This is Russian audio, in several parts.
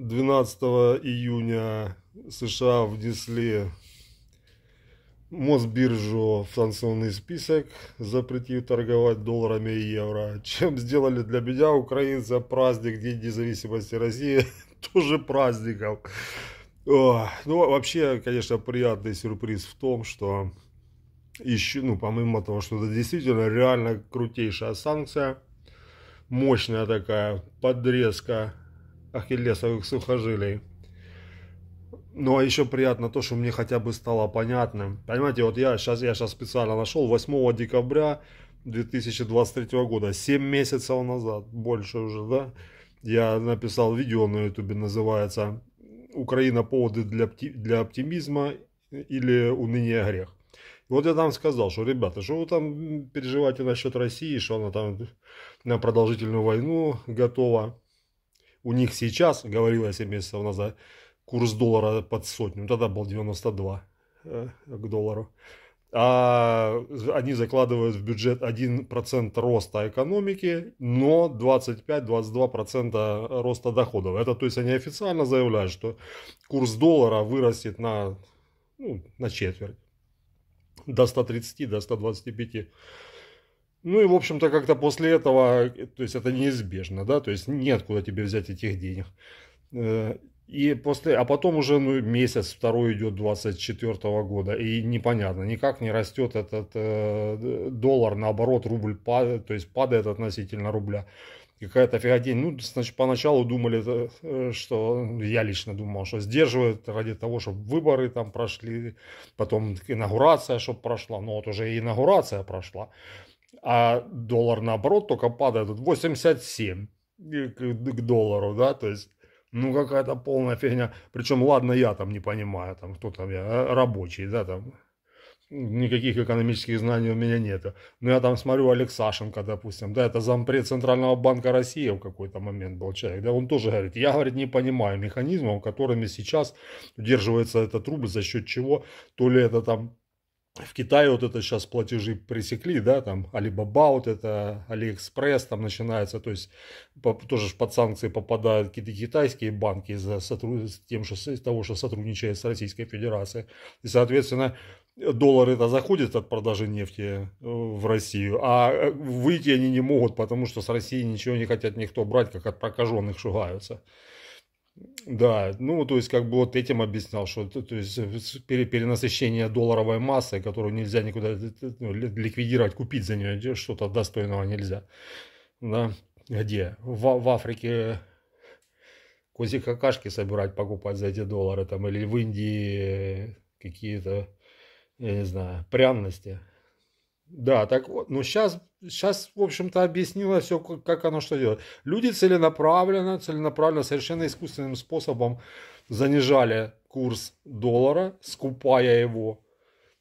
12 июня США внесли Мосбиржу в санкционный список, запретив торговать долларами и евро. Чем сделали для меня, украинца, праздник День независимости России, тоже праздником. ну, вообще, конечно, приятный сюрприз в том, что еще, ну, помимо того, что это действительно реально крутейшая санкция, мощная такая подрезка ахиллесовых сухожилий. Ну а еще приятно то, что мне хотя бы стало понятным. Понимаете, вот я сейчас, я сейчас специально нашел 8 декабря 2023 года, 7 месяцев назад, больше уже, да, я написал видео на ютубе, называется «Украина поводы для, для оптимизма или уныние грех». Вот я там сказал, что, ребята, что вы там переживаете насчет России, что она там на продолжительную войну готова у них сейчас, говорила 7 месяцев назад, курс доллара под сотню, ну, тогда был 92 э, к доллару. А они закладывают в бюджет 1% роста экономики, но 25-22% роста доходов. Это то есть они официально заявляют, что курс доллара вырастет на, ну, на четверть, до 130, до 125 ну и, в общем-то, как-то после этого, э, то есть это неизбежно, да, то есть нет куда тебе взять этих денег. Э, и после, а потом уже ну, месяц второй идет 24 -го года, и непонятно, никак не растет этот э, доллар, наоборот, рубль падает, то есть падает относительно рубля. Какая-то день Ну, значит, поначалу думали, э, что я лично думал, что сдерживают ради того, чтобы выборы там прошли, потом инаугурация, чтобы прошла. ну вот уже и инаугурация прошла а доллар наоборот только падает, вот 87 к доллару, да, то есть, ну, какая-то полная фигня. Причем, ладно, я там не понимаю, там, кто там я, а, рабочий, да, там, никаких экономических знаний у меня нету. Но я там смотрю Алексашенко, допустим, да, это зампред Центрального банка России в какой-то момент был человек, да, он тоже говорит, я, говорит, не понимаю механизмов, которыми сейчас удерживается этот рубль, за счет чего, то ли это там в Китае вот это сейчас платежи пресекли, да, там Alibaba, вот это Алиэкспресс там начинается, то есть по, тоже под санкции попадают какие-то китайские банки из-за сотруд... тем, что, из того, что сотрудничает с Российской Федерацией. И, соответственно, доллары это заходит от продажи нефти э, в Россию, а э, выйти они не могут, потому что с России ничего не хотят никто брать, как от прокаженных шугаются. Да, ну то есть как бы вот этим объяснял, что то есть перенасыщение долларовой массы, которую нельзя никуда э, э, ну, ликвидировать, купить за нее э, что-то достойного нельзя. Да, где? В, в Африке кози какашки собирать, покупать за эти доллары там, или в Индии какие-то, я не знаю, пряности. Да, так вот, но сейчас, сейчас, в общем-то, объяснила все, как оно что делает. Люди целенаправленно, целенаправленно, совершенно искусственным способом занижали курс доллара, скупая его.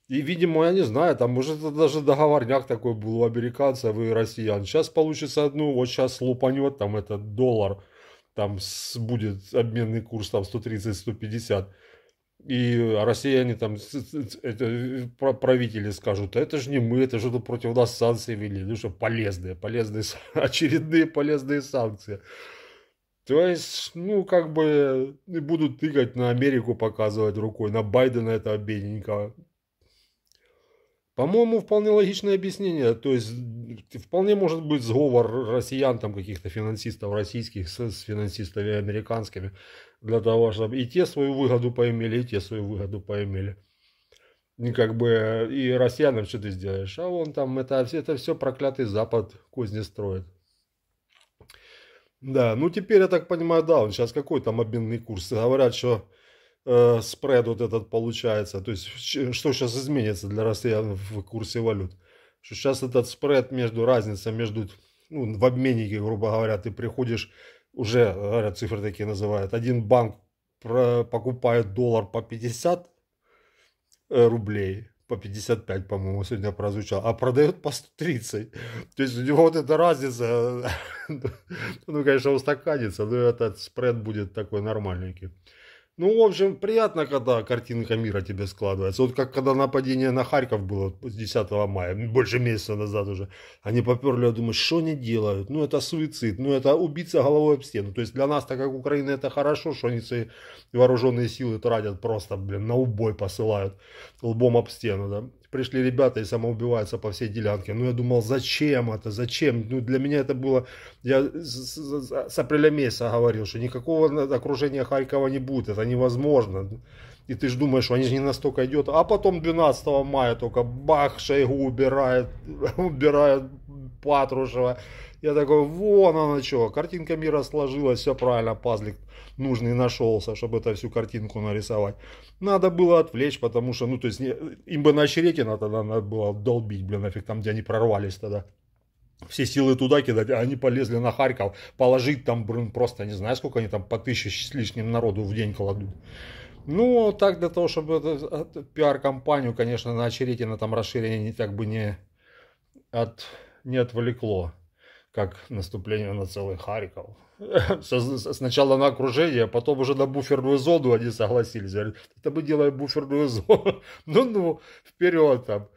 И, видимо, я не знаю, там, может, это даже договорняк такой был у американцев и россиян. Сейчас получится одну, вот сейчас лупанет там этот доллар, там будет обменный курс там 130-150. И россияне там, это, э, правители скажут, это же не мы, это что-то против нас санкции вели. Ну что, полезные, полезные, очередные полезные санкции. То есть, ну, как бы будут тыкать на Америку, показывать рукой, на Байдена это обидненько. По-моему, вполне логичное объяснение. То есть, вполне может быть сговор россиян, там каких-то финансистов российских с, с финансистами американскими, для того, чтобы и те свою выгоду поимели, и те свою выгоду поимели. И как бы и россиянам что ты сделаешь? А вон там это, это все проклятый Запад козни строит. Да, ну теперь, я так понимаю, да, он сейчас какой там обменный курс. Говорят, что э, спред вот этот получается, то есть что сейчас изменится для россиян в курсе валют, что сейчас этот спред между разница между ну, в обменнике, грубо говоря, ты приходишь, уже говорят, цифры такие называют, один банк покупает доллар по 50 э, рублей, по 55, по-моему, сегодня прозвучал, а продает по 130. То есть у него вот эта разница, ну, конечно, устаканится, но этот спред будет такой нормальненький. Ну, в общем, приятно, когда картинка мира тебе складывается. Вот как когда нападение на Харьков было с 10 мая, больше месяца назад уже. Они поперли, я думаю, что они делают? Ну, это суицид, ну, это убийца головой об стену. То есть для нас, так как Украина, это хорошо, что они свои вооруженные силы тратят просто, блин, на убой посылают лбом об стену, да. Пришли ребята и самоубиваются по всей делянке. Ну, я думал, зачем это, зачем? Ну, для меня это было... Я с, с апреля месяца говорил, что никакого окружения Харькова не будет, это невозможно. И ты же думаешь, что они же не настолько идет А потом 12 мая только бах, Шойгу убирает, убирает Патрушева. Я такой, вон оно что, картинка мира сложилась, все правильно, пазлик нужный нашелся, чтобы это всю картинку нарисовать. Надо было отвлечь, потому что, ну, то есть, не, им бы на Черекина тогда надо было долбить, блин, нафиг там, где они прорвались тогда. Все силы туда кидать, а они полезли на Харьков, положить там, блин, просто не знаю, сколько они там по тысяче с лишним народу в день кладут. Ну, так для того, чтобы это э, пиар-компанию, конечно, на Очеретина там расширение не так бы не от не отвлекло, как наступление на целый Харьков. Сначала на окружение, а потом уже на буферную зону они согласились. Говорят, это мы делаем буферную зону. Ну-ну, вперед там.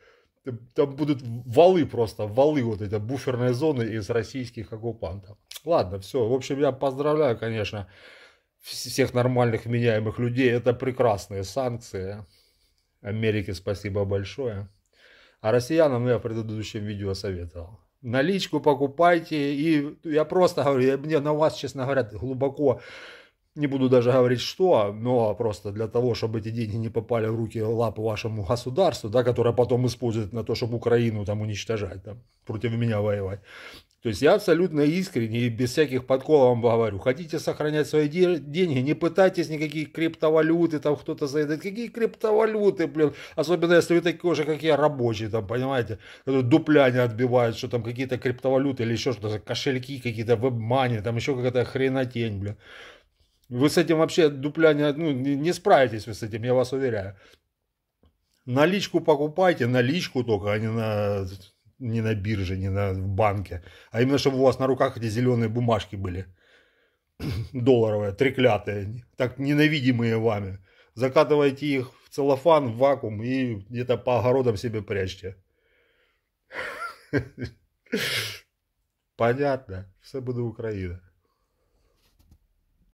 Там будут валы просто, валы вот эти буферные зоны из российских оккупантов. Ладно, все. В общем, я поздравляю, конечно, всех нормальных меняемых людей. Это прекрасные санкции. Америке спасибо большое. А россиянам я в предыдущем видео советовал. Наличку покупайте. И я просто говорю, мне на вас, честно говоря, глубоко не буду даже говорить что, но просто для того, чтобы эти деньги не попали в руки лапы вашему государству, да, которое потом использует на то, чтобы Украину там уничтожать, там, против меня воевать. То есть я абсолютно искренне и без всяких подколов вам говорю, хотите сохранять свои деньги, не пытайтесь никакие криптовалюты, там кто-то заедет, какие криптовалюты, блин, особенно если вы такие же, как я, рабочие, там, понимаете, которые дупля отбивают, что там какие-то криптовалюты или еще что-то, кошельки какие-то, вебмани, там еще какая-то хренотень, блин. Вы с этим вообще дупля ну, не, ну, не справитесь вы с этим, я вас уверяю. Наличку покупайте, наличку только, а не на не на бирже, не на, в банке, а именно, чтобы у вас на руках эти зеленые бумажки были, долларовые, треклятые, так ненавидимые вами. Закатывайте их в целлофан, в вакуум и где-то по огородам себе прячьте. Понятно, все буде Украина.